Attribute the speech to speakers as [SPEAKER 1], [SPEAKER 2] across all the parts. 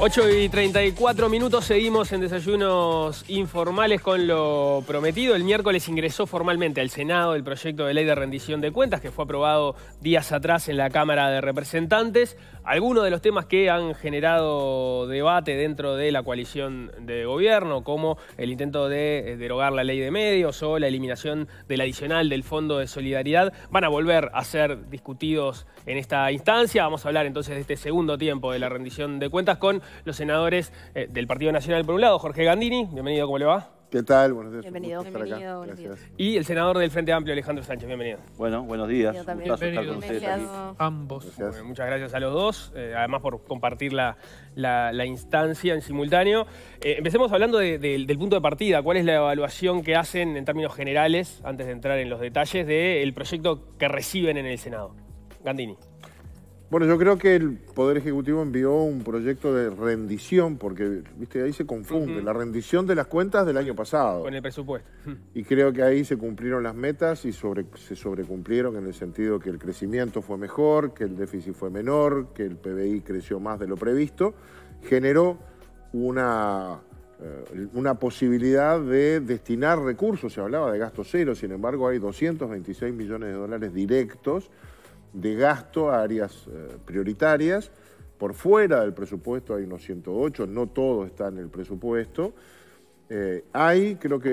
[SPEAKER 1] 8 y 34 minutos seguimos en desayunos informales con lo prometido. El miércoles ingresó formalmente al Senado el proyecto de ley de rendición de cuentas que fue aprobado días atrás en la Cámara de Representantes algunos de los temas que han generado debate dentro de la coalición de gobierno, como el intento de eh, derogar la ley de medios o la eliminación del adicional del Fondo de Solidaridad, van a volver a ser discutidos en esta instancia. Vamos a hablar entonces de este segundo tiempo de la rendición de cuentas con los senadores eh, del Partido Nacional, por un lado, Jorge Gandini. Bienvenido, ¿cómo le va?
[SPEAKER 2] ¿Qué tal? Buenos días. Bienvenido. Bienvenido,
[SPEAKER 1] Y el senador del Frente Amplio, Alejandro Sánchez, bienvenido.
[SPEAKER 2] Bueno, buenos días.
[SPEAKER 3] Yo también.
[SPEAKER 1] Ambos. muchas gracias a los dos, eh, además por compartir la, instancia en simultáneo. Eh, empecemos hablando del punto de partida. ¿Cuál es la evaluación que hacen en términos generales, antes de entrar en los detalles, del proyecto que reciben en el Senado? Gandini.
[SPEAKER 2] Bueno, yo creo que el Poder Ejecutivo envió un proyecto de rendición, porque viste ahí se confunde, la rendición de las cuentas del año pasado. Con
[SPEAKER 1] el presupuesto.
[SPEAKER 2] Y creo que ahí se cumplieron las metas y se sobrecumplieron en el sentido que el crecimiento fue mejor, que el déficit fue menor, que el PBI creció más de lo previsto. Generó una, eh, una posibilidad de destinar recursos, se hablaba de gasto cero, sin embargo hay 226 millones de dólares directos de gasto a áreas eh, prioritarias. Por fuera del presupuesto hay unos 108, no todo está en el presupuesto. hay, eh, creo que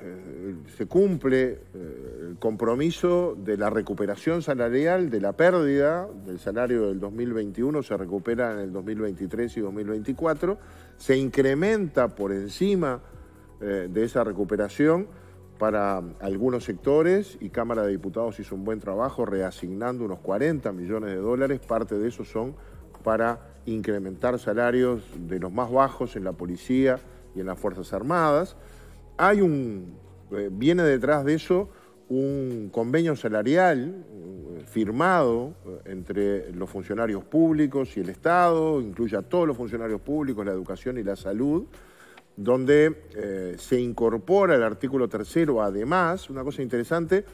[SPEAKER 2] eh, se cumple el compromiso de la recuperación salarial, de la pérdida del salario del 2021, se recupera en el 2023 y 2024, se incrementa por encima de esa recuperación para algunos sectores y Cámara de Diputados hizo un buen trabajo reasignando unos 40 millones de dólares, parte de eso son para incrementar salarios de los más bajos en la policía y en las Fuerzas Armadas. Hay un, eh, viene detrás de eso un convenio salarial eh, firmado eh, entre los funcionarios públicos y el Estado, incluye a todos los funcionarios públicos, la educación y la salud, donde eh, se incorpora el artículo tercero, además, una cosa interesante,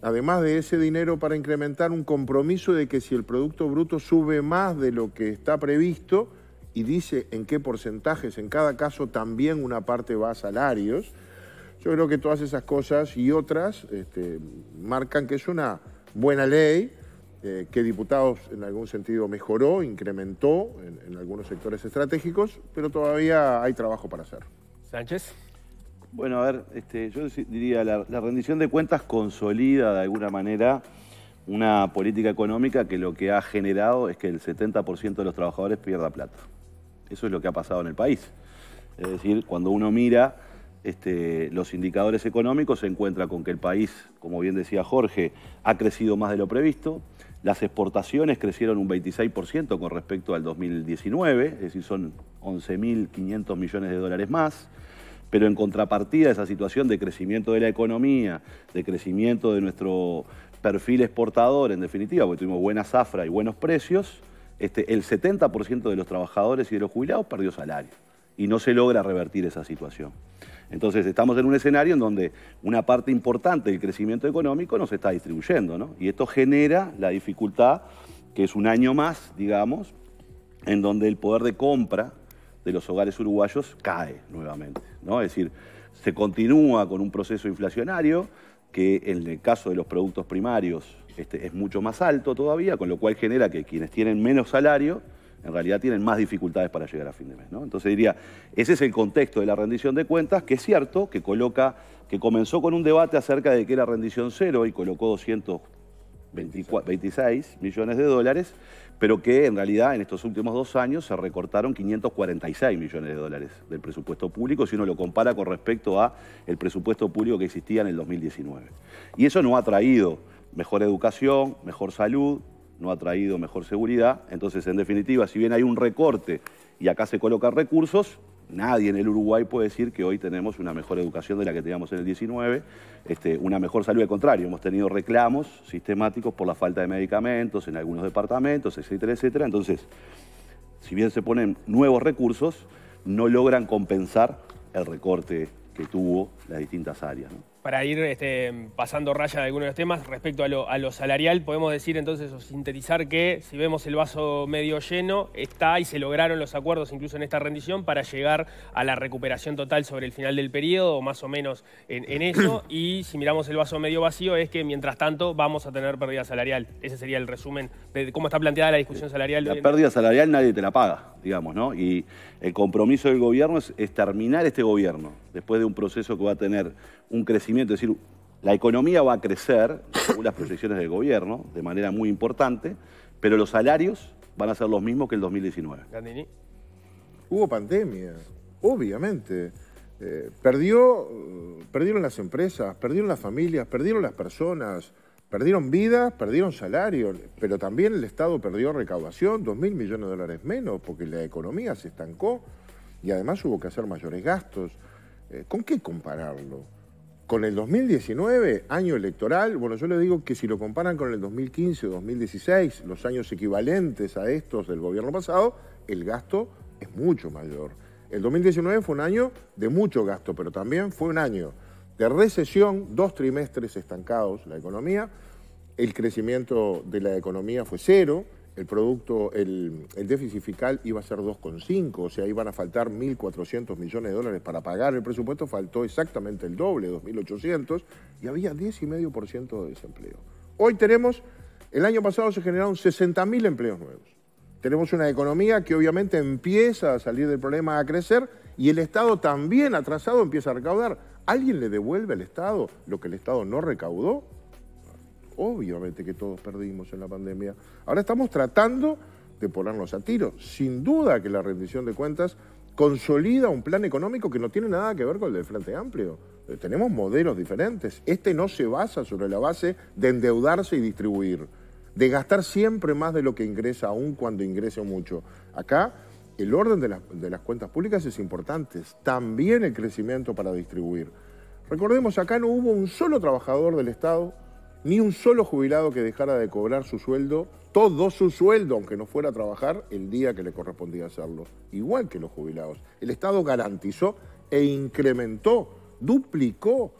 [SPEAKER 2] además de ese dinero para incrementar un compromiso de que si el Producto Bruto sube más de lo que está previsto, y dice en qué porcentajes, en cada caso también una parte va a salarios, yo creo que todas esas cosas y otras este, marcan que es una buena ley, que diputados en algún sentido mejoró, incrementó en, algunos sectores estratégicos, pero todavía hay trabajo para hacer.
[SPEAKER 3] Sánchez. Bueno, a ver, este, yo diría, la, rendición de cuentas consolida de alguna manera una política económica que lo que ha generado es que el 70% de los trabajadores pierda plata. Eso es lo que ha pasado en el país. Es decir, cuando uno mira este, los indicadores económicos, se encuentra con que el país, como bien decía Jorge, ha crecido más de lo previsto, las exportaciones crecieron un 26% con respecto al 2019, es decir, son 11.500 millones de dólares más. Pero en contrapartida, esa situación de crecimiento de la economía, de crecimiento de nuestro perfil exportador, en definitiva, porque tuvimos buena zafra y buenos precios, este, el 70% de los trabajadores y de los jubilados perdió salario y no se logra revertir esa situación. Entonces estamos en un escenario en donde una parte importante del crecimiento económico no se está distribuyendo, ¿no? Y esto genera la dificultad, que es un año más, digamos, en donde el poder de compra de los hogares uruguayos cae nuevamente, ¿no? Es decir, se continúa con un proceso inflacionario que en el caso de los productos primarios este, es mucho más alto todavía, con lo cual genera que quienes tienen menos salario en realidad tienen más dificultades para llegar a fin de mes. ¿no? Entonces diría, ese es el contexto de la rendición de cuentas, que es cierto, que coloca, que comenzó con un debate acerca de que era rendición cero y colocó 226 millones de dólares, pero que en realidad en estos últimos dos años se recortaron 546 millones de dólares del presupuesto público si uno lo compara con respecto al presupuesto público que existía en el 2019. Y eso no ha traído mejor educación, mejor salud, no ha traído mejor seguridad. Entonces, en definitiva, si bien hay un recorte y acá se colocan recursos, nadie en el Uruguay puede decir que hoy tenemos una mejor educación de la que teníamos en el 19, este, una mejor salud. Al contrario, hemos tenido reclamos sistemáticos por la falta de medicamentos en algunos departamentos, etcétera, etcétera. Entonces, si bien se ponen nuevos recursos, no logran compensar el recorte que tuvo las distintas áreas
[SPEAKER 1] para ir este, pasando raya de algunos de los temas, respecto a lo, salarial, podemos decir entonces o sintetizar que si vemos el vaso medio lleno, está y se lograron los acuerdos incluso en esta rendición para llegar a la recuperación total sobre el final del periodo, o más o menos en, eso. Y si miramos el vaso medio vacío, es que mientras tanto vamos a tener pérdida salarial. Ese sería el resumen de cómo está planteada la discusión salarial. La pérdida
[SPEAKER 3] salarial nadie te la paga, digamos, ¿no? Y el compromiso del gobierno es terminar este gobierno, después de un proceso que va a tener un crecimiento, es decir, la economía va a crecer, según las proyecciones del gobierno, de manera muy importante, pero los salarios van a ser los mismos que el 2019.
[SPEAKER 2] Gandini. Hubo pandemia, obviamente. Eh, perdió, perdieron las empresas, perdieron las familias, perdieron las personas, perdieron vidas, perdieron salarios, pero también el Estado perdió recaudación, 2 mil millones de dólares menos, porque la economía se estancó y además hubo que hacer mayores gastos. Eh, ¿Con qué compararlo? con el 2019, año electoral, bueno, yo le digo que si lo comparan con el 2015, 2016, los años equivalentes a estos del gobierno pasado, el gasto es mucho mayor. El 2019 fue un año de mucho gasto, pero también fue un año de recesión, dos trimestres estancados la economía, el crecimiento de la economía fue cero, el producto, el, déficit fiscal iba a ser 2,5, o sea, iban a faltar 1.400 millones de dólares para pagar el presupuesto, faltó exactamente el doble, 2.800, y había 10,5% de desempleo. Hoy tenemos, el año pasado se generaron 60.000 empleos nuevos. Tenemos una economía que obviamente empieza a salir del problema, a crecer, y el Estado también atrasado empieza a recaudar. ¿Alguien le devuelve al Estado lo que el Estado no recaudó? Obviamente que todos perdimos en la pandemia. Ahora estamos tratando de ponernos a tiro. Sin duda que la rendición de cuentas consolida un plan económico que no tiene nada que ver con el del Frente Amplio. Eh, tenemos modelos diferentes. Este no se basa sobre la base de endeudarse y distribuir, de gastar siempre más de lo que ingresa, aun cuando ingrese mucho. Acá el orden de, de las cuentas públicas es importante, también el crecimiento para distribuir. Recordemos, acá no hubo un solo trabajador del Estado ni un solo jubilado que dejara de cobrar su sueldo, todo su sueldo, aunque no fuera a trabajar el día que le correspondía hacerlo, igual que los jubilados. El Estado garantizó e incrementó, duplicó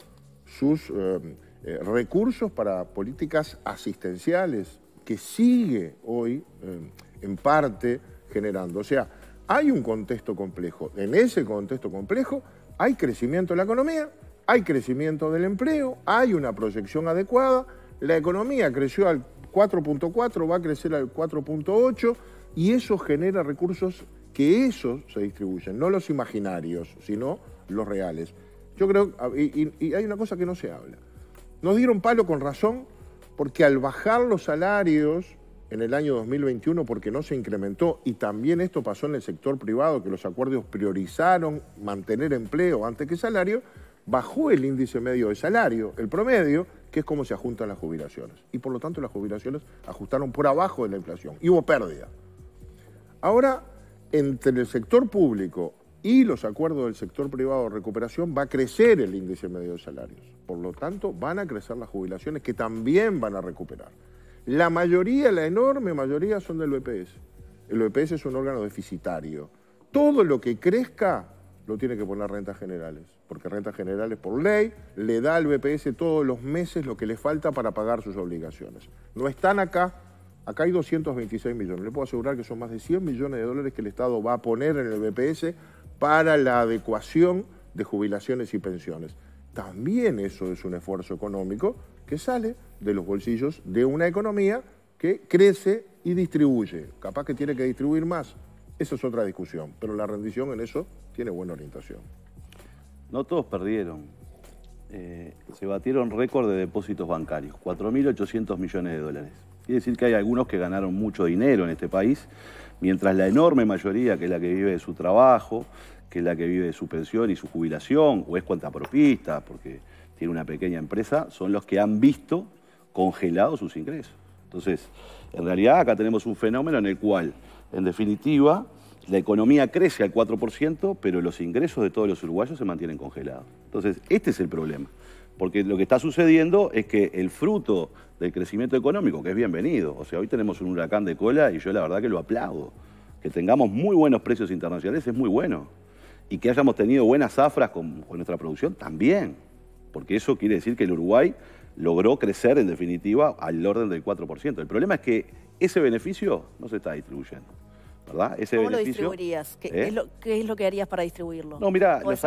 [SPEAKER 2] sus eh, eh, recursos para políticas asistenciales, que sigue hoy eh, en parte generando. O sea, hay un contexto complejo. En ese contexto complejo hay crecimiento en la economía, hay crecimiento del empleo, hay una proyección adecuada, la economía creció al 4.4, va a crecer al 4.8 y eso genera recursos que esos se distribuyen, no los imaginarios, sino los reales. Yo creo, y, y, hay una cosa que no se habla. Nos dieron palo con razón porque al bajar los salarios en el año 2021, porque no se incrementó, y también esto pasó en el sector privado, que los acuerdos priorizaron mantener empleo antes que salario, bajó el índice medio de salario, el promedio, que es como se ajustan las jubilaciones. Y por lo tanto las jubilaciones ajustaron por abajo de la inflación y hubo pérdida. Ahora, entre el sector público y los acuerdos del sector privado de recuperación va a crecer el índice medio de salarios. Por lo tanto, van a crecer las jubilaciones que también van a recuperar. La mayoría, la enorme mayoría son del EPS. El EPS es un órgano deficitario. Todo lo que crezca lo tiene que poner rentas generales porque Rentas Generales por ley le da al BPS todos los meses lo que le falta para pagar sus obligaciones. No están acá, acá hay 226 millones. Le puedo asegurar que son más de 100 millones de dólares que el Estado va a poner en el BPS para la adecuación de jubilaciones y pensiones. También eso es un esfuerzo económico que sale de los bolsillos de una economía que crece y distribuye. Capaz que tiene que distribuir más. Esa es otra discusión, pero la rendición en eso tiene buena orientación.
[SPEAKER 3] No todos perdieron. Eh, se batieron récord de depósitos bancarios, 4.800 millones de dólares. Quiere decir que hay algunos que ganaron mucho dinero en este país, mientras la enorme mayoría, que es la que vive de su trabajo, que es la que vive de su pensión y su jubilación, o es propista, porque tiene una pequeña empresa, son los que han visto congelados sus ingresos. Entonces, en realidad acá tenemos un fenómeno en el cual, en definitiva, la economía crece al 4%, pero los ingresos de todos los uruguayos se mantienen congelados. Entonces, este es el problema. Porque lo que está sucediendo es que el fruto del crecimiento económico, que es bienvenido, o sea, hoy tenemos un huracán de cola y yo la verdad que lo aplaudo. Que tengamos muy buenos precios internacionales es muy bueno. Y que hayamos tenido buenas afras con nuestra producción también. Porque eso quiere decir que el Uruguay logró crecer en definitiva al orden del 4%. El problema es que ese beneficio no se está distribuyendo. Ese ¿Cómo lo distribuirías? ¿eh? ¿Qué, es
[SPEAKER 1] lo, que harías para distribuirlo? No, mira, los,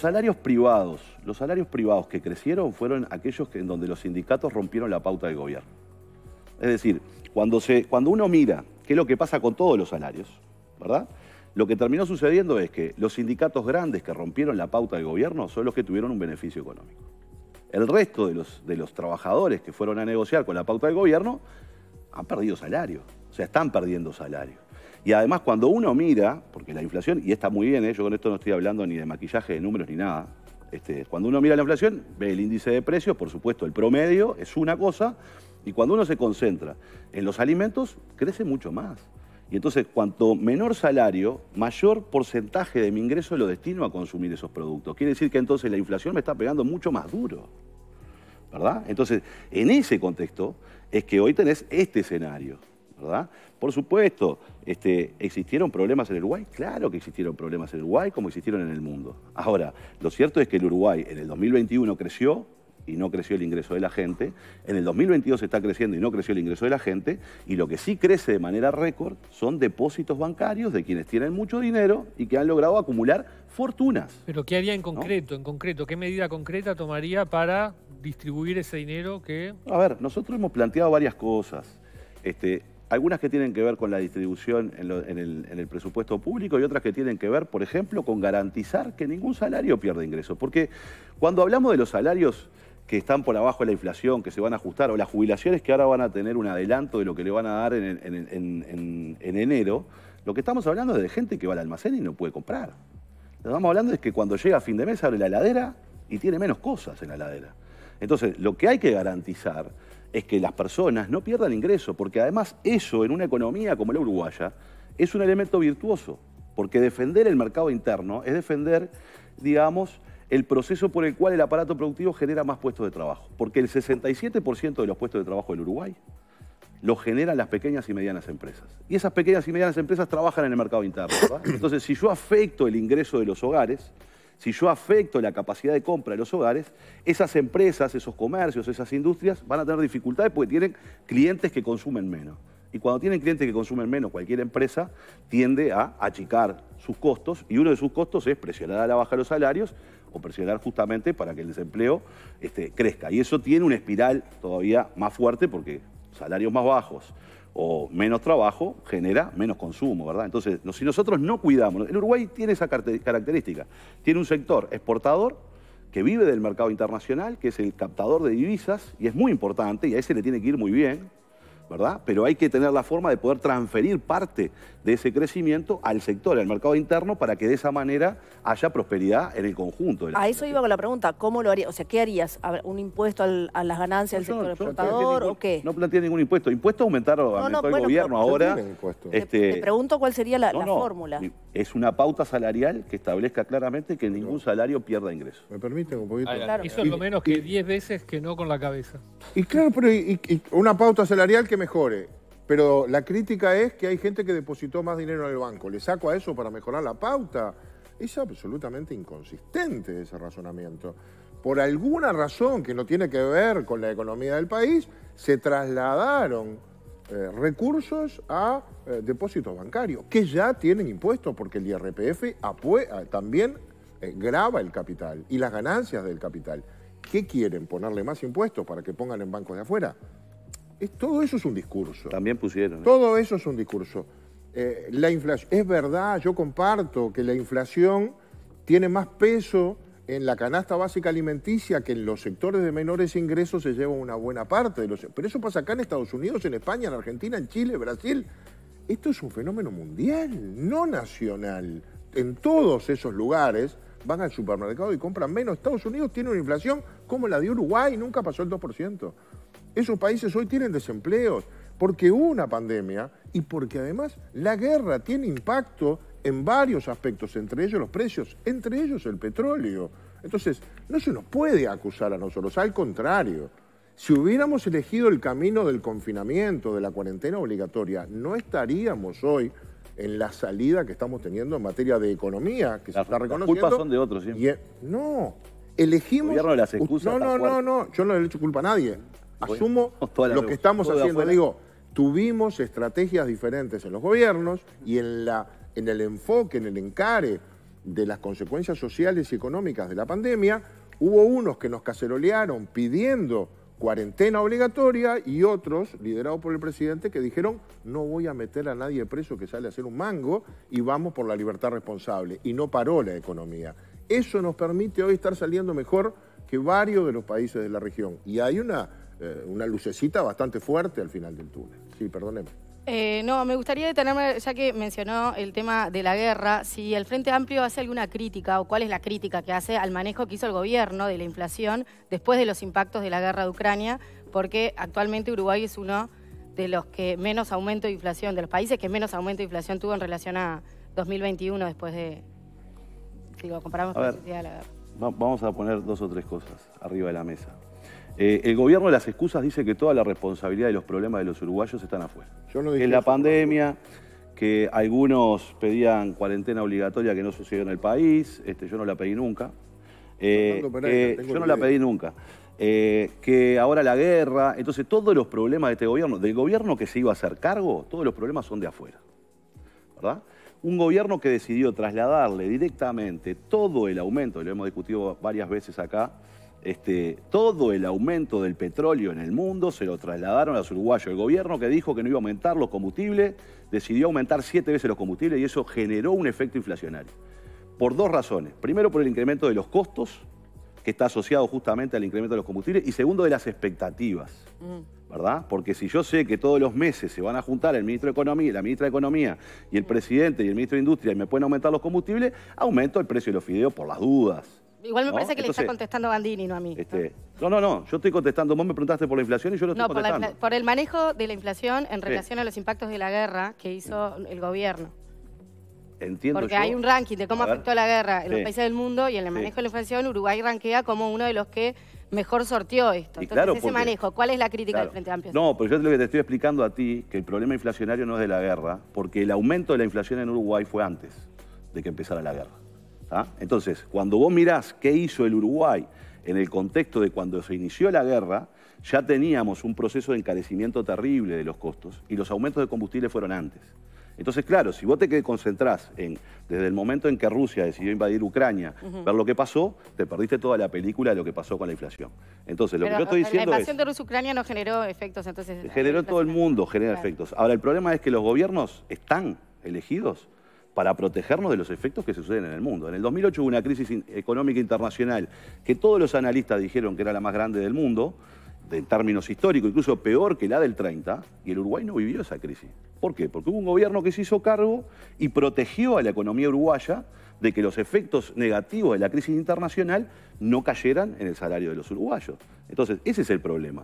[SPEAKER 3] salarios privados, los salarios privados que crecieron fueron aquellos en donde los sindicatos rompieron la pauta del gobierno. Es decir, cuando, se, cuando uno mira qué es lo que pasa con todos los salarios, ¿verdad? Lo que terminó sucediendo es que los sindicatos grandes que rompieron la pauta del gobierno son los que tuvieron un beneficio económico. El resto de los, de los trabajadores que fueron a negociar con la pauta del gobierno han perdido salario, o sea, están perdiendo salario. Y además cuando uno mira, porque la inflación, y está muy bien, ¿eh? yo con esto no estoy hablando ni de maquillaje de números ni nada, este, cuando uno mira la inflación, ve el índice de precios, por supuesto, el promedio es una cosa, y cuando uno se concentra en los alimentos, crece mucho más. Y entonces, cuanto menor salario, mayor porcentaje de mi ingreso lo destino a consumir esos productos. Quiere decir que entonces la inflación me está pegando mucho más duro. ¿Verdad? Entonces, en ese contexto es que hoy tenés este escenario. ¿verdad? Por supuesto, este, ¿existieron problemas en Uruguay? Claro que existieron problemas en Uruguay como existieron en el mundo. Ahora, lo cierto es que el Uruguay en el 2021 creció y no creció el ingreso de la gente, en el 2022 se está creciendo y no creció el ingreso de la gente, y lo que sí crece de manera récord son depósitos bancarios de quienes tienen mucho dinero y que han logrado acumular fortunas.
[SPEAKER 4] Pero ¿qué haría en concreto? En concreto, ¿qué medida concreta tomaría para distribuir ese dinero que...
[SPEAKER 3] A ver, nosotros hemos planteado varias cosas. Este, algunas que tienen que ver con la distribución en, el, presupuesto público y otras que tienen que ver, por ejemplo, con garantizar que ningún salario pierda ingresos. Porque cuando hablamos de los salarios que están por abajo de la inflación, que se van a ajustar, o las jubilaciones que ahora van a tener un adelanto de lo que le van a dar en, en enero, lo que estamos hablando es de gente que va al almacén y no puede comprar. Lo que estamos hablando es que cuando llega a fin de mes abre la heladera y tiene menos cosas en la heladera. Entonces, lo que hay que garantizar es que las personas no pierdan ingreso, porque además eso en una economía como la uruguaya es un elemento virtuoso, porque defender el mercado interno es defender, digamos, el proceso por el cual el aparato productivo genera más puestos de trabajo, porque el 67% de los puestos de trabajo del Uruguay lo generan las pequeñas y medianas empresas. Y esas pequeñas y medianas empresas trabajan en el mercado interno. ¿verdad? Entonces, si yo afecto el ingreso de los hogares, si yo afecto la capacidad de compra de los hogares, esas empresas, esos comercios, esas industrias van a tener dificultades porque tienen clientes que consumen menos. Y cuando tienen clientes que consumen menos, cualquier empresa tiende a achicar sus costos y uno de sus costos es presionar a la baja los salarios o presionar justamente para que el desempleo este, crezca. Y eso tiene una espiral todavía más fuerte porque salarios más bajos, o menos trabajo genera menos consumo, ¿verdad? Entonces, si nosotros no cuidamos, el Uruguay tiene esa característica, tiene un sector exportador que vive del mercado internacional, que es el captador de divisas, y es muy importante, y a ese le tiene que ir muy bien, ¿verdad? Pero hay que tener la forma de poder transferir parte de ese crecimiento al sector, al mercado interno, para que de esa manera haya prosperidad en el conjunto.
[SPEAKER 2] a eso iba con la pregunta, ¿cómo lo harías? O sea,
[SPEAKER 1] ¿qué harías? ¿Un impuesto a las ganancias del sector exportador o qué? No
[SPEAKER 3] plantea ningún impuesto. Impuesto aumentar a aumentar el gobierno ahora. Este, te, pregunto
[SPEAKER 1] cuál sería la, fórmula.
[SPEAKER 3] Es una pauta salarial que establezca claramente que ningún salario pierda ingreso. ¿Me permite un poquito? Eso es lo
[SPEAKER 4] menos que 10 veces que no con la cabeza.
[SPEAKER 3] Y claro, pero una pauta salarial que mejore,
[SPEAKER 2] pero la crítica es que hay gente que depositó más dinero en el banco. ¿Le saco a eso para mejorar la pauta? Es absolutamente inconsistente ese razonamiento. Por alguna razón que no tiene que ver con la economía del país, se trasladaron eh, recursos a eh, depósitos bancarios, que ya tienen impuestos porque el IRPF eh, también graba grava el capital y las ganancias del capital. ¿Qué quieren? ¿Ponerle más impuestos para que pongan en bancos de afuera? todo eso es un discurso.
[SPEAKER 3] También pusieron.
[SPEAKER 2] ¿eh? Todo eso es un discurso. Eh, la inflación, es verdad, yo comparto que la inflación tiene más peso en la canasta básica alimenticia que en los sectores de menores ingresos se lleva una buena parte de los... Pero eso pasa acá en Estados Unidos, en España, en Argentina, en Chile, Brasil. Esto es un fenómeno mundial, no nacional. En todos esos lugares van al supermercado y compran menos. Estados Unidos tiene una inflación como la de Uruguay, nunca pasó el 2%. Esos países hoy tienen desempleos porque hubo una pandemia y porque además la guerra tiene impacto en varios aspectos, entre ellos los precios, entre ellos el petróleo. Entonces, no se nos puede acusar a nosotros, al contrario. Si hubiéramos elegido el camino del confinamiento, de la cuarentena obligatoria, no estaríamos hoy en la salida que estamos teniendo en materia de economía, que se está reconociendo. Las culpas son de
[SPEAKER 3] otros, ¿sí? Eh, no, elegimos... El gobierno las excusas no, no, no,
[SPEAKER 2] no, yo no le he hecho culpa a nadie. Asumo lo que estamos haciendo. Digo, tuvimos estrategias diferentes en los gobiernos y en, la, en el enfoque, en el encare de las consecuencias sociales y económicas de la pandemia, hubo unos que nos cacerolearon pidiendo cuarentena obligatoria y otros, liderados por el presidente, que dijeron no voy a meter a nadie preso que sale a hacer un mango y vamos por la libertad responsable. Y no paró la economía. Eso nos permite hoy estar saliendo mejor que varios de los países de la región. Y hay una eh, una lucecita bastante fuerte al final del túnel. Sí, perdóneme. Eh, no, me gustaría detenerme, ya que mencionó el tema de la guerra, si el Frente Amplio hace alguna crítica o cuál es la crítica que hace al manejo que hizo el gobierno de la inflación después de los impactos de la guerra de Ucrania, porque actualmente Uruguay es uno de los que menos aumento de inflación, de los países que menos aumento de inflación tuvo en relación a 2021 después de, si comparamos la guerra.
[SPEAKER 3] Vamos a poner dos o tres cosas arriba de la mesa. Eh, el gobierno de las excusas dice que toda la responsabilidad de los problemas de los uruguayos están afuera. Yo dije en la pandemia, que algunos pedían cuarentena obligatoria que no sucedió en el país, este, yo no la pedí nunca. Eh, eh, yo no la pedí nunca. que ahora la guerra, entonces todos los problemas de este gobierno, del gobierno que se iba a hacer cargo, todos los problemas son de afuera. ¿Verdad? Un gobierno que decidió trasladarle directamente todo el aumento, lo hemos discutido varias veces acá, este, todo el aumento del petróleo en el mundo se lo trasladaron a los uruguayos. El gobierno que dijo que no iba a aumentar los combustibles, decidió aumentar siete veces los combustibles y eso generó un efecto inflacionario. Por dos razones. Primero, por el incremento de los costos, que está asociado justamente al incremento de los combustibles, y segundo, de las expectativas. Mm. ¿Verdad? Porque si yo sé que todos los meses se van a juntar el ministro de Economía, la ministra de Economía y el mm. presidente y el ministro de Industria y me pueden aumentar los combustibles, aumento el precio de los fideos por las dudas.
[SPEAKER 2] Igual me parece que le está contestando a Bandini, no a mí.
[SPEAKER 3] Este, ¿no? no, no, yo estoy contestando. Vos me preguntaste por la inflación y yo lo estoy contestando. Por,
[SPEAKER 2] por el manejo de la inflación en relación a los impactos de la guerra que hizo mm. el gobierno.
[SPEAKER 3] Entiendo Porque hay un
[SPEAKER 2] ranking de cómo afectó la guerra en los países del mundo y en el manejo de la inflación Uruguay rankea como uno de los que mejor sortió esto. Entonces, ese manejo, ¿cuál es la crítica del Frente Amplio?
[SPEAKER 3] No, pero yo lo que te estoy explicando a ti, que el problema inflacionario no es de la guerra, porque el aumento de la inflación en Uruguay fue antes de que empezara la guerra. Entonces, cuando vos mirás qué hizo el Uruguay en el contexto de cuando se inició la guerra, ya teníamos un proceso de encarecimiento terrible de los costos y los aumentos de combustible fueron antes. Entonces, claro, si vos te concentrás en, desde el momento en que Rusia decidió invadir Ucrania, ver lo que pasó, te perdiste toda la película de lo que pasó con la inflación. Entonces, lo que yo estoy diciendo La invasión
[SPEAKER 2] de Rusia-Ucrania no generó efectos, entonces...
[SPEAKER 3] Generó todo el mundo, genera efectos. Ahora, el problema es que los gobiernos están elegidos para protegernos de los efectos que suceden en el mundo. En el 2008 hubo una crisis económica internacional que todos los analistas dijeron que era la más grande del mundo, en términos históricos, incluso peor que la del 30, y el Uruguay no vivió esa crisis. ¿Por qué? Porque hubo un gobierno que se hizo cargo y protegió a la economía uruguaya de que los efectos negativos de la crisis internacional no cayeran en el salario de los uruguayos. Entonces, ese es el problema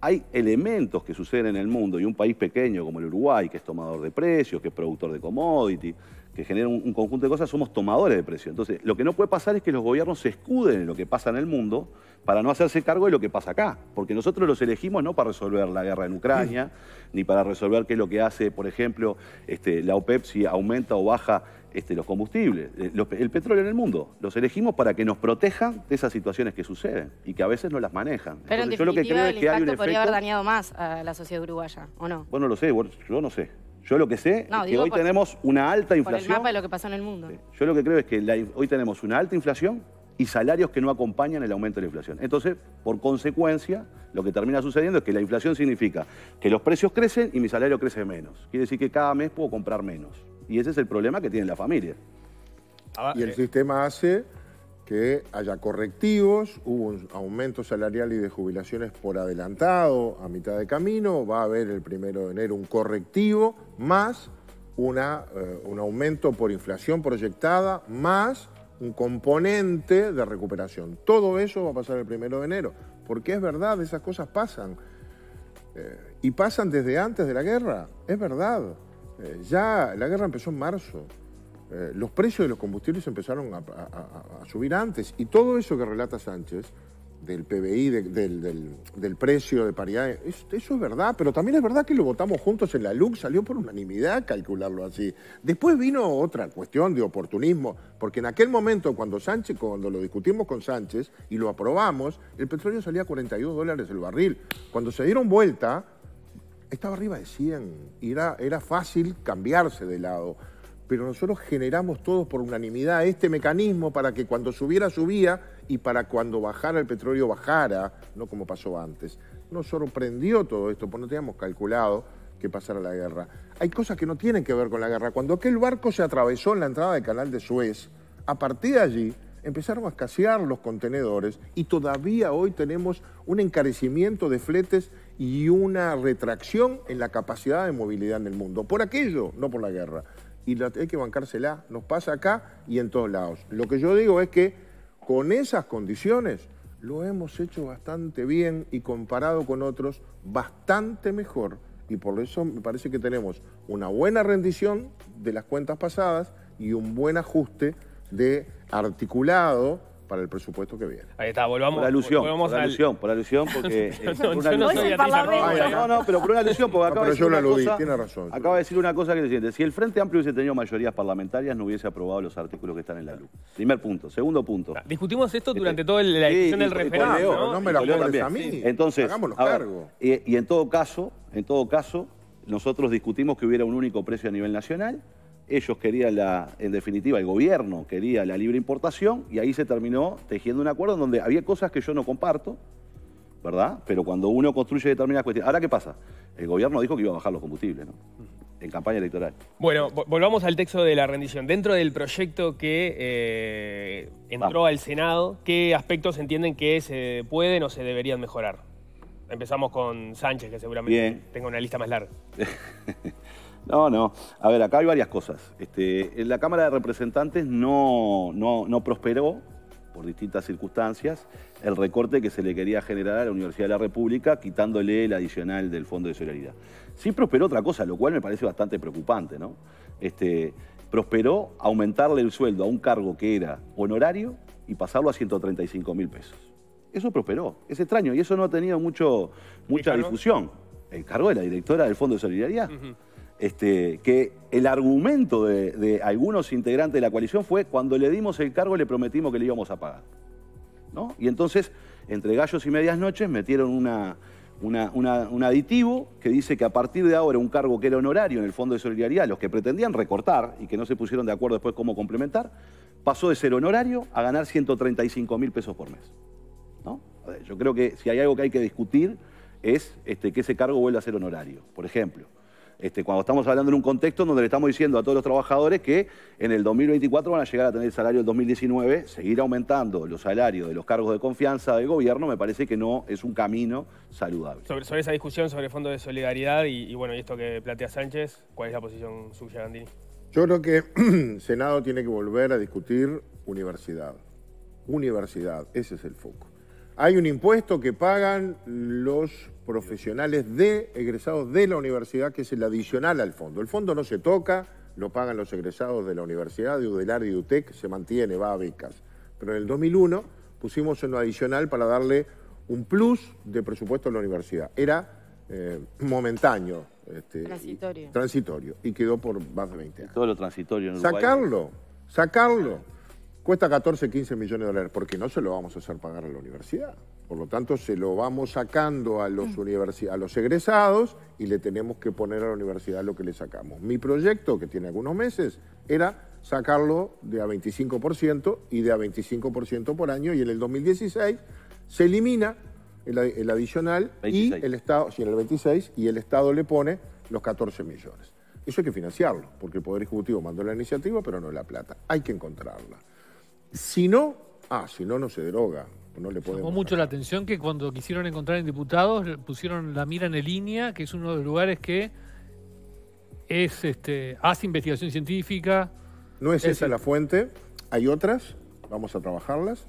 [SPEAKER 3] hay elementos que suceden en el mundo y un país pequeño como el Uruguay, que es tomador de precios, que es productor de commodities, que genera un, conjunto de cosas, somos tomadores de precios. Entonces, lo que no puede pasar es que los gobiernos se escuden en lo que pasa en el mundo para no hacerse cargo de lo que pasa acá. Porque nosotros los elegimos no para resolver la guerra en Ucrania, mm. ni para resolver qué es lo que hace, por ejemplo, este, la OPEP si aumenta o baja este, los combustibles, eh, el petróleo en el mundo. Los elegimos para que nos protejan de esas situaciones que suceden y que a veces no las manejan. Pero en que el es podría haber dañado más a la sociedad uruguaya, ¿o no? Bueno, lo sé, yo no sé. Yo lo que sé es que hoy tenemos una alta inflación. Por el mapa de lo que pasó en el mundo. Yo lo que creo es que hoy tenemos una alta inflación y salarios que no acompañan el aumento de la inflación. Entonces, por consecuencia, lo que termina sucediendo es que la inflación significa que los precios crecen y mi salario crece menos. Quiere decir que cada mes puedo comprar menos. Y ese es el problema que tiene la familia. y el eh, sistema hace que haya correctivos, hubo un aumento
[SPEAKER 2] salarial y de jubilaciones por adelantado a mitad de camino, va a haber el primero de enero un correctivo, más una, eh, un aumento por inflación proyectada, más un componente de recuperación. Todo eso va a pasar el primero de enero, porque es verdad, esas cosas pasan. Eh, y pasan desde antes de la guerra, es verdad. Eh, ya la guerra empezó en marzo. Eh, los precios de los combustibles empezaron a subir antes. Y todo eso que relata Sánchez del PBI, del, precio de paridad. eso es verdad, pero también es verdad que lo votamos juntos en la LUC, salió por unanimidad calcularlo así. Después vino otra cuestión de oportunismo, porque en aquel momento cuando Sánchez, cuando lo discutimos con Sánchez y lo aprobamos, el petróleo salía a 42 dólares el barril. Cuando se dieron vuelta, estaba arriba de 100 y era, era fácil cambiarse de lado pero nosotros generamos todos por unanimidad este mecanismo para que cuando subiera, subía y para cuando bajara el petróleo bajara, no como pasó antes. Nos sorprendió todo esto, porque no teníamos calculado que pasara la guerra. Hay cosas que no tienen que ver con la guerra. Cuando aquel barco se atravesó en la entrada del canal de Suez, a partir de allí empezaron a escasear los contenedores y todavía hoy tenemos un encarecimiento de fletes y una retracción en la capacidad de movilidad en el mundo. Por aquello, no por la guerra. Y hay que bancársela. Nos pasa acá y en todos lados. Lo que yo digo es que con esas condiciones lo hemos hecho bastante bien y comparado con otros bastante mejor. Y por eso me parece que tenemos una buena rendición de las cuentas pasadas y un buen ajuste de articulado para el presupuesto que viene. Ahí está, volvamos. Por alusión, por alusión, por alusión, porque... no, por no, No, no,
[SPEAKER 3] pero por una alusión, porque acaba de decir yo una cosa... Tiene razón. Acaba de decir una cosa que es siguiente. Si el Frente Amplio hubiese tenido mayorías parlamentarias, no hubiese aprobado los artículos que están en la luz. Primer punto. Segundo punto. Ah,
[SPEAKER 1] discutimos esto este, durante toda la edición del referéndum. No,
[SPEAKER 3] no me la pones a mí. Entonces, hagámoslo cargo. Y en todo caso, en todo caso, nosotros discutimos que hubiera un único precio a nivel nacional, ellos querían, la, en definitiva, el gobierno quería la libre importación y ahí se terminó tejiendo un acuerdo en donde había cosas que yo no comparto, ¿verdad? Pero cuando uno construye determinadas cuestiones... Ahora, ¿qué pasa? El gobierno dijo que iba a bajar los combustibles, ¿no? En campaña electoral.
[SPEAKER 1] Bueno, volvamos al texto de la rendición. Dentro del proyecto que eh, entró al Senado, ¿qué aspectos entienden que se pueden o se deberían mejorar? Empezamos con Sánchez, que seguramente tenga una lista más larga.
[SPEAKER 3] No, no. A ver, acá hay varias cosas. Este, en la Cámara de Representantes no, prosperó por distintas circunstancias, el recorte que se le quería generar a la Universidad de la República, quitándole el adicional del Fondo de Solidaridad. Sí prosperó otra cosa, lo cual me parece bastante preocupante, ¿no? Este, prosperó aumentarle el sueldo a un cargo que era honorario y pasarlo a 135 mil pesos. Eso prosperó, es extraño, y eso no ha tenido mucho, mucha difusión. El cargo de la directora del Fondo de Solidaridad. Este, que el argumento de, algunos integrantes de la coalición fue cuando le dimos el cargo le prometimos que le íbamos a pagar. ¿no? Y entonces, entre gallos y medias noches, metieron un aditivo que dice que a partir de ahora un cargo que era honorario en el Fondo de Solidaridad, los que pretendían recortar y que no se pusieron de acuerdo después cómo complementar, pasó de ser honorario a ganar 135 mil pesos por mes. Yo creo que si hay algo que hay que discutir es este, que ese cargo vuelva a ser honorario, por ejemplo. Este, cuando estamos hablando en un contexto donde le estamos diciendo a todos los trabajadores que en el 2024 van a llegar a tener el salario del 2019, seguir aumentando los salarios de los cargos de confianza del gobierno me parece que no es un camino saludable.
[SPEAKER 1] Sobre, esa discusión sobre el Fondo de Solidaridad y, bueno, y esto que plantea Sánchez, ¿cuál es la posición suya, Gandini?
[SPEAKER 3] Yo
[SPEAKER 2] creo que Senado tiene que volver a discutir universidad. Universidad, ese es el foco. Hay un impuesto que pagan los profesionales de egresados de la universidad, que es el adicional al fondo. El fondo no se toca, lo pagan los egresados de la universidad, de UDELAR y UTEC, se mantiene, va a becas. Pero en el 2001 pusimos lo adicional para darle un plus de presupuesto a la universidad. Era eh, momentáneo. Este, transitorio. Y, transitorio. Y quedó por más de 20
[SPEAKER 3] años. Todo lo transitorio en Uruguay. Sacarlo,
[SPEAKER 2] sacarlo. Cuesta 14, 15 millones de dólares, porque no se lo vamos a hacer pagar a la universidad. Por lo tanto, se lo vamos sacando a los, mm. a los egresados y le tenemos que poner a la universidad lo que le sacamos. Mi proyecto, que tiene algunos meses, era sacarlo de a 25% y de a 25% por año y en el 2016 se elimina el, adicional y el Estado, en el 26 y el Estado le pone los 14 millones. Eso hay que financiarlo, porque el Poder Ejecutivo mandó la iniciativa, pero no la plata. Hay que encontrarla. Si no, ah, si no, no se deroga. No le Llamó
[SPEAKER 4] mucho la atención que cuando quisieron encontrar en diputados pusieron la mira en el línea, que es uno de los lugares que es este hace investigación científica.
[SPEAKER 2] No es, esa la fuente, hay otras, vamos a trabajarlas,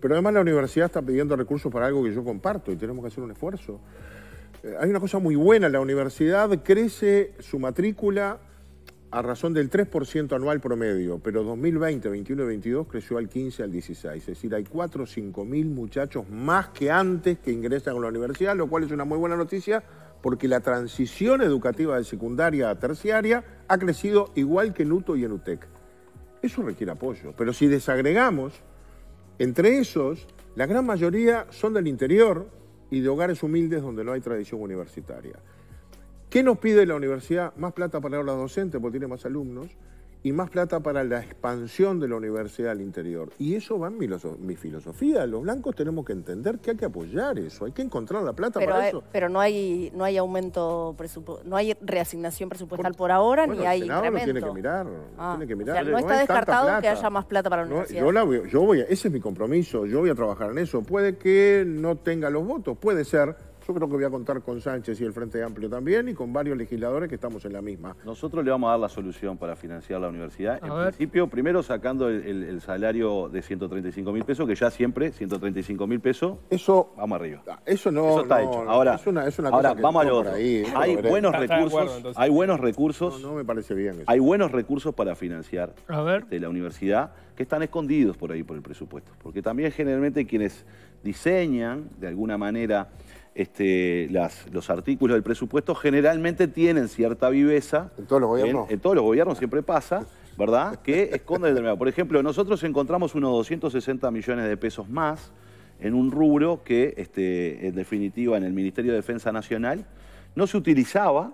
[SPEAKER 2] pero además la universidad está pidiendo recursos para algo que yo comparto y tenemos que hacer un esfuerzo. Eh, hay una cosa muy buena, la universidad crece su matrícula a razón del 3% anual promedio, pero 2020, 21 y 22 creció al 15, al 16. Es decir, hay 4 o 5 mil muchachos más que antes que ingresan a la universidad, lo cual es una muy buena noticia porque la transición educativa de secundaria a terciaria ha crecido igual que en UTO y en UTEC. Eso requiere apoyo, pero si desagregamos, entre esos, la gran mayoría son del interior y de hogares humildes donde no hay tradición universitaria. ¿Qué nos pide la universidad? Más plata para la docentes, porque tiene más alumnos, y más plata para la expansión de la universidad al interior. Y eso va en mi, filosofía. Los blancos tenemos que entender que hay que apoyar eso, hay que encontrar la plata para eso.
[SPEAKER 1] Pero no hay, no hay aumento no hay reasignación presupuestal por, ahora, ni hay incremento. tiene que
[SPEAKER 2] ah, mirar, no, está descartado que haya
[SPEAKER 1] más plata para la universidad. yo, la
[SPEAKER 2] voy, yo voy a, ese es mi compromiso, yo voy a trabajar en eso. Puede que no tenga los votos, puede ser yo creo que voy a contar con Sánchez y el Frente Amplio también y con varios legisladores que
[SPEAKER 3] estamos en la misma. Nosotros le vamos a dar la solución para financiar la universidad. en principio, primero sacando el, salario de 135 mil pesos, que ya siempre 135 mil pesos. Eso. Vamos arriba. Ah, eso no. está hecho. Ahora, vamos a al otro. ¿eh? hay, buenos recursos, hay buenos recursos. No, me parece bien. Eso. Hay buenos recursos para financiar de este, la universidad que están escondidos por ahí por el presupuesto. Porque también generalmente quienes diseñan de alguna manera este, las, los artículos del presupuesto generalmente tienen cierta viveza. En todos los gobiernos. En, todos los gobiernos siempre pasa, ¿verdad? Que esconde determinado. Por ejemplo, nosotros encontramos unos 260 millones de pesos más en un rubro que, este, en definitiva, en el Ministerio de Defensa Nacional no se utilizaba,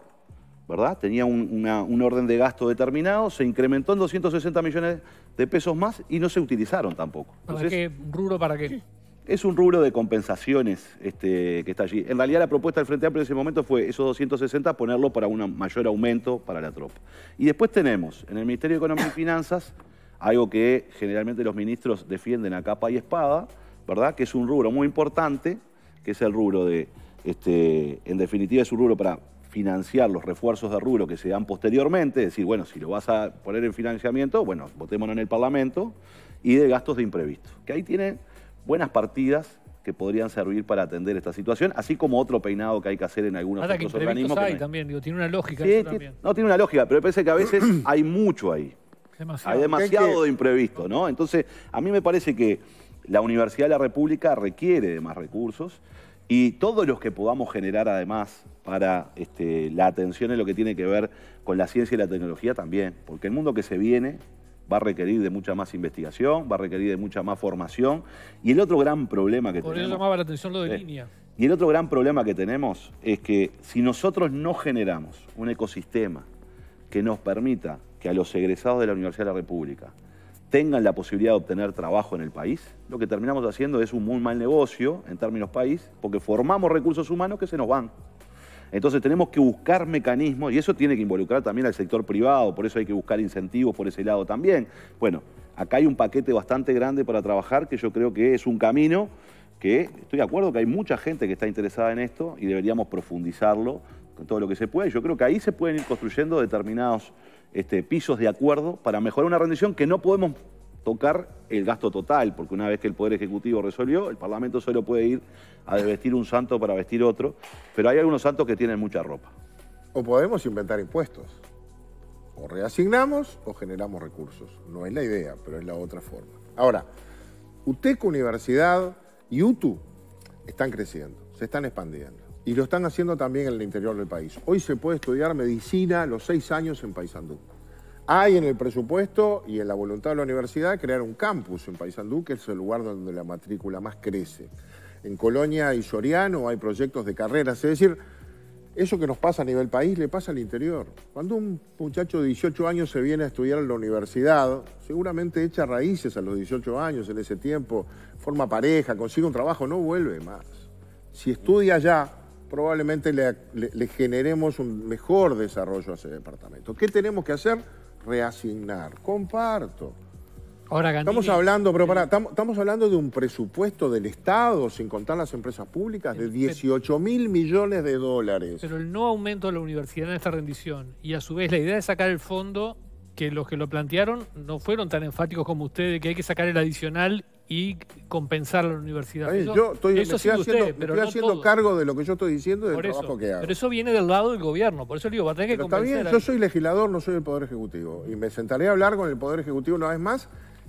[SPEAKER 3] ¿verdad? Tenía un, orden de gasto determinado, se incrementó en 260 millones de pesos más y no se utilizaron tampoco.
[SPEAKER 4] ¿Para qué? ¿Rubro para qué?
[SPEAKER 3] Es un rubro de compensaciones este, que está allí. En realidad la propuesta del Frente Amplio en ese momento fue esos 260 ponerlo para un mayor aumento para la tropa. Y después tenemos en el Ministerio de Economía y Finanzas algo que generalmente los ministros defienden a capa y espada, ¿verdad? Que es un rubro muy importante, que es el rubro de, este, en definitiva es un rubro para financiar los refuerzos de rubro que se dan posteriormente, es decir, bueno, si lo vas a poner en financiamiento, bueno, votémoslo en el Parlamento, y de gastos de imprevisto, que ahí tiene buenas partidas que podrían servir para atender esta situación, así como otro peinado que hay que hacer en algunos organismos.
[SPEAKER 4] también, tiene una lógica. eso también.
[SPEAKER 3] No tiene una lógica, pero me parece que a veces hay mucho ahí.
[SPEAKER 4] Hay demasiado
[SPEAKER 3] de imprevisto, ¿no? Entonces, a mí me parece que la Universidad de la República requiere de más recursos y todos los que podamos generar además para este, la atención en lo que tiene que ver con la ciencia y la tecnología también, porque el mundo que se viene va a requerir de mucha más investigación, va a requerir de mucha más formación. Y el otro gran problema que tenemos... Por
[SPEAKER 4] eso la atención lo de línea.
[SPEAKER 3] Y el otro gran problema que tenemos es que si nosotros no generamos un ecosistema que nos permita que a los egresados de la Universidad de la República tengan la posibilidad de obtener trabajo en el país, lo que terminamos haciendo es un muy mal negocio en términos país, porque formamos recursos humanos que se nos van. Entonces tenemos que buscar mecanismos, y eso tiene que involucrar también al sector privado, por eso hay que buscar incentivos por ese lado también. Bueno, acá hay un paquete bastante grande para trabajar que yo creo que es un camino que estoy de acuerdo que hay mucha gente que está interesada en esto y deberíamos profundizarlo con todo lo que se puede. Yo creo que ahí se pueden ir construyendo determinados este, pisos de acuerdo para mejorar una rendición que no podemos tocar el gasto total, porque una vez que el Poder Ejecutivo resolvió, el Parlamento solo puede ir a desvestir un santo para vestir otro, pero hay algunos santos que tienen mucha ropa.
[SPEAKER 2] O podemos inventar impuestos. O reasignamos o generamos recursos. No es la idea, pero es la otra forma. Ahora, UTEC Universidad y UTU están creciendo, se están expandiendo. Y lo están haciendo también en el interior del país. Hoy se puede estudiar medicina los seis años en Paysandú. Hay en el presupuesto y en la voluntad de la universidad crear un campus en Paysandú, que es el lugar donde la matrícula más crece. En Colonia y Soriano hay proyectos de carreras, es decir, eso que nos pasa a nivel país le pasa al interior. Cuando un muchacho de 18 años se viene a estudiar en la universidad, seguramente echa raíces a los 18 años en ese tiempo, forma pareja, consigue un trabajo, no vuelve más. Si estudia allá, probablemente le generemos un mejor desarrollo a ese departamento. ¿Qué tenemos que hacer? reasignar. Comparto.
[SPEAKER 4] Ahora, Gandini, estamos hablando, pero para,
[SPEAKER 2] estamos, hablando de un presupuesto del Estado, sin contar las empresas públicas, de 18 mil millones de dólares. Pero el no aumento de la universidad en esta rendición
[SPEAKER 4] y a su vez la idea de sacar el fondo, que los que lo plantearon no fueron tan enfáticos como ustedes, que hay que sacar el adicional y compensar a la universidad. yo estoy, haciendo,
[SPEAKER 2] cargo de lo que yo estoy diciendo y del trabajo que hago. Pero eso viene del lado del gobierno, por eso le digo, va a tener que compensar. Está bien, yo soy legislador, no soy el Poder Ejecutivo. Y me sentaré a hablar con el Poder Ejecutivo una vez más.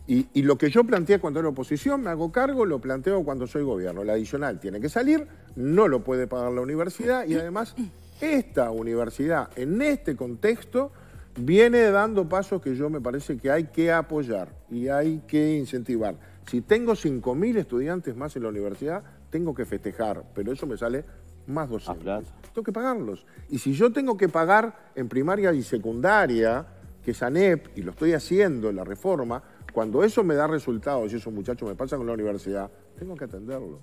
[SPEAKER 2] Y, y lo que yo planteé cuando era oposición, me hago cargo, lo planteo cuando soy gobierno. La adicional tiene que salir, no lo puede pagar la universidad y además esta universidad, en este contexto, viene dando pasos que yo me parece que hay que apoyar y hay que incentivar. Si tengo 5.000 estudiantes más en la universidad, tengo que festejar, pero eso me sale más ah, docentes. Tengo que pagarlos. Y si yo tengo que pagar en primaria y secundaria, que es ANEP, y lo estoy haciendo en la reforma, cuando eso me da resultados y esos muchachos me pasan con la universidad, tengo que atenderlo.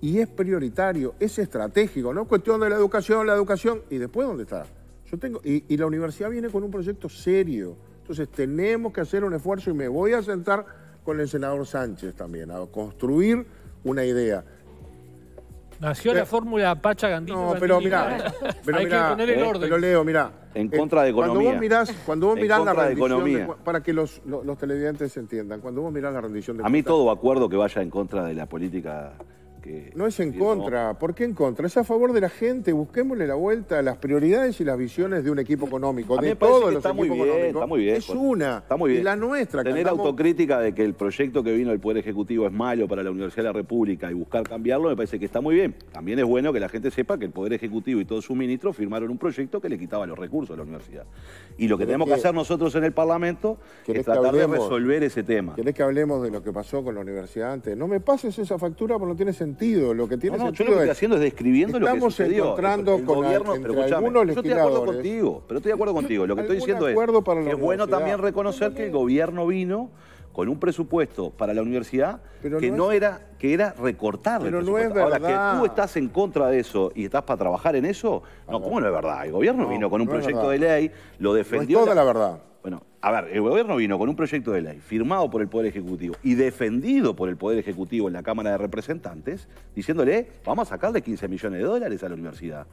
[SPEAKER 2] Y es prioritario, es estratégico, no es cuestión de la educación, la educación, y después dónde está. Yo tengo, y la universidad viene con un proyecto serio. Entonces tenemos que hacer un esfuerzo y me voy a sentar con el senador Sánchez también, a construir una idea.
[SPEAKER 4] Nació la fórmula Pacha Gandino. No, pero mira, pero que poner el eh, orden. Pero
[SPEAKER 2] Leo, mira, en
[SPEAKER 3] eh, contra de economía. Cuando vos mirás, cuando vos mirás la rendición de de,
[SPEAKER 2] para que los, los, televidentes entiendan,
[SPEAKER 3] cuando vos mirás la rendición de A mí todo acuerdo que vaya en contra de la política
[SPEAKER 2] no es en contra, ¿por qué en contra? Es a favor de la gente, busquémosle la vuelta a las prioridades y las visiones de un equipo económico, de todo todos los está equipos muy es una, está muy bien. Y la
[SPEAKER 3] nuestra. Tener autocrítica de que el proyecto que vino del Poder Ejecutivo es malo para la Universidad de la República y buscar cambiarlo me parece que está muy bien. También es bueno que la gente sepa que el Poder Ejecutivo y todos sus ministros firmaron un proyecto que le quitaba los recursos a la universidad. Y lo que tenemos que, hacer nosotros en el Parlamento es tratar de resolver ese tema.
[SPEAKER 2] ¿Querés que hablemos de lo que pasó con la universidad antes? No me pases esa factura porque no tiene sentido. Lo que tiene no, sentido yo lo que estoy haciendo es describiendo lo que sucedió. Estamos el, con gobierno, entre Yo estoy de acuerdo contigo,
[SPEAKER 3] pero estoy de acuerdo contigo. Lo que estoy diciendo es que es bueno también reconocer que el gobierno vino con un presupuesto para la universidad que no, era que era recortar pero el no Ahora que tú estás en contra de eso y estás para trabajar en eso, no, ah, cómo no es verdad. El gobierno vino con un proyecto de ley, lo defendió. es toda la verdad. Bueno, a ver, el gobierno vino con un proyecto de ley firmado por el Poder Ejecutivo y defendido por el Poder Ejecutivo en la Cámara de Representantes, diciéndole, vamos a sacarle 15 millones de dólares a la universidad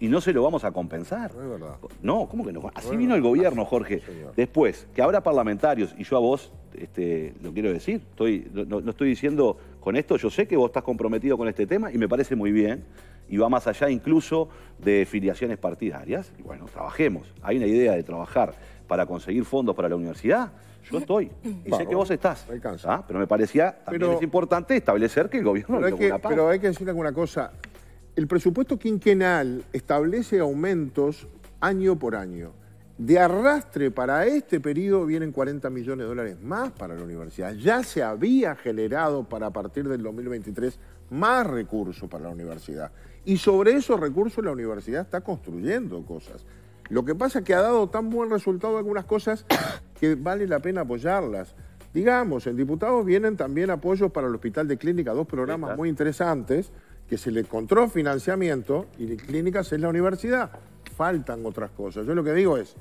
[SPEAKER 3] y no se lo vamos a compensar. No, es verdad. no ¿cómo que no? Así vino el gobierno, Jorge. Después, que habrá parlamentarios, y yo a vos este, lo quiero decir, estoy, no, estoy diciendo con esto, yo sé que vos estás comprometido con este tema y me parece muy bien, y va más allá incluso de filiaciones partidarias, bueno, trabajemos, hay una idea de trabajar para conseguir fondos para la universidad. Yo estoy. Y sé que vos estás. ¿ah? Pero me parecía también es importante establecer que el gobierno pero hay que, Pero
[SPEAKER 2] hay que decir alguna cosa. El presupuesto quinquenal establece aumentos año por año. De arrastre para este periodo vienen 40 millones de dólares más para la universidad. Ya se había generado para a partir del 2023 más recursos para la universidad. Y sobre esos recursos la universidad está construyendo cosas. Lo que pasa es que ha dado tan buen resultado algunas cosas que vale la pena apoyarlas. Digamos, en diputados vienen también apoyos para el Hospital de Clínica, dos programas muy interesantes que se le encontró financiamiento y de clínicas es la universidad. Faltan otras cosas. Yo lo que digo es,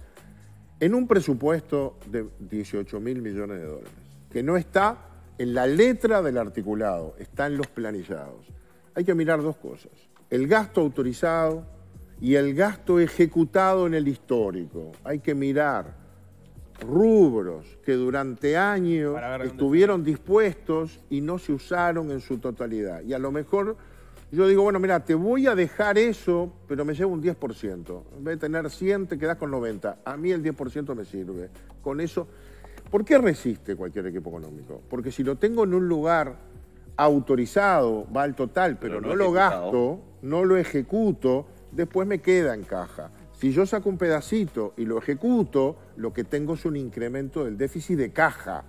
[SPEAKER 2] en un presupuesto de 18 mil millones de dólares, que no está en la letra del articulado, está en los planillados, hay que mirar dos cosas. El gasto autorizado, y el gasto ejecutado en el histórico. Hay que mirar rubros que durante años estuvieron dispuestos y no se usaron en su totalidad. Y a lo mejor yo digo, bueno, mira, te voy a dejar eso, pero me llevo un 10%. En vez de tener 100, te quedas con 90. A mí el 10% me sirve. Con eso, ¿por qué resiste cualquier equipo económico? Porque si lo tengo en un lugar autorizado, va al total, pero, no lo gasto, no lo ejecuto, después me queda en caja. Si yo saco un pedacito y lo ejecuto, lo que tengo es un incremento del déficit de caja,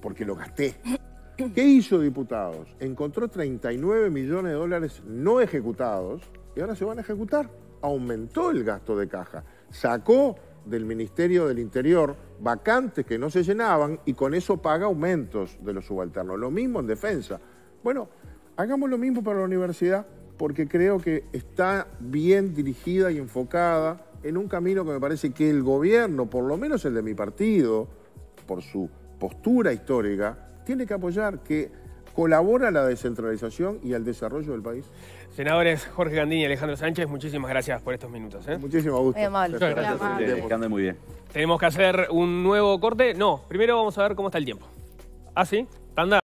[SPEAKER 2] porque lo gasté. ¿Qué hizo, diputados? Encontró 39 millones de dólares no ejecutados y ahora se van a ejecutar. Aumentó el gasto de caja. Sacó del Ministerio del Interior vacantes que no se llenaban y con eso paga aumentos de los subalternos. Lo mismo en defensa. Bueno, hagamos lo mismo para la universidad porque creo que está bien dirigida y enfocada en un camino que me parece que el gobierno, por lo menos el de mi partido, por su postura histórica, tiene que apoyar, que colabora a la descentralización y al desarrollo del país.
[SPEAKER 1] Senadores Jorge Gandini y Alejandro Sánchez, muchísimas gracias por estos minutos. ¿eh?
[SPEAKER 3] Muchísimo gusto. Muy Gracias. Que ande muy bien.
[SPEAKER 1] Tenemos que hacer un nuevo corte. No, primero vamos a ver cómo está el tiempo.
[SPEAKER 4] ¿Ah, sí? ¿Tanda?